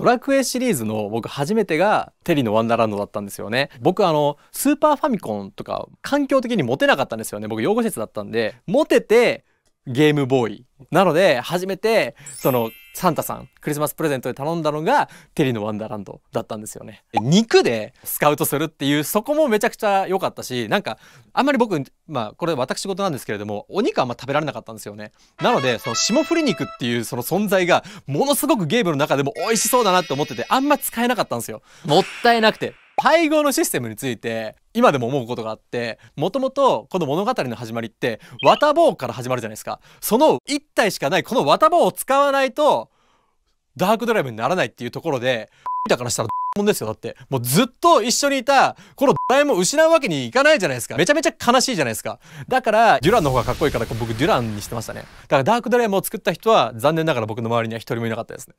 ドラクエシリーズの僕初めてがテリーのワンダーランドだったんですよね。僕あの、スーパーファミコンとか環境的にモテなかったんですよね。僕養護施設だったんで、モテて、ゲームボーイ。なので、初めて、その、サンタさん、クリスマスプレゼントで頼んだのが、テリーのワンダーランドだったんですよね。肉でスカウトするっていう、そこもめちゃくちゃ良かったし、なんか、あんまり僕、まあ、これ私事なんですけれども、お肉はあんま食べられなかったんですよね。なので、その霜降り肉っていうその存在が、ものすごくゲームの中でも美味しそうだなって思ってて、あんま使えなかったんですよ。もったいなくて。配合のシステムについて今でも思うことがあってもともとこの物語の始まりって綿棒から始まるじゃないですかその1体しかないこの綿棒を使わないとダークドライブにならないっていうところでだからしたらもんですよだってもうずっと一緒にいたこのドラえもん失うわけにいかないじゃないですかめちゃめちゃ悲しいじゃないですかだからデュランの方がかっこいいから僕デュランにしてましたねだからダークドラえもんを作った人は残念ながら僕の周りには一人もいなかったですね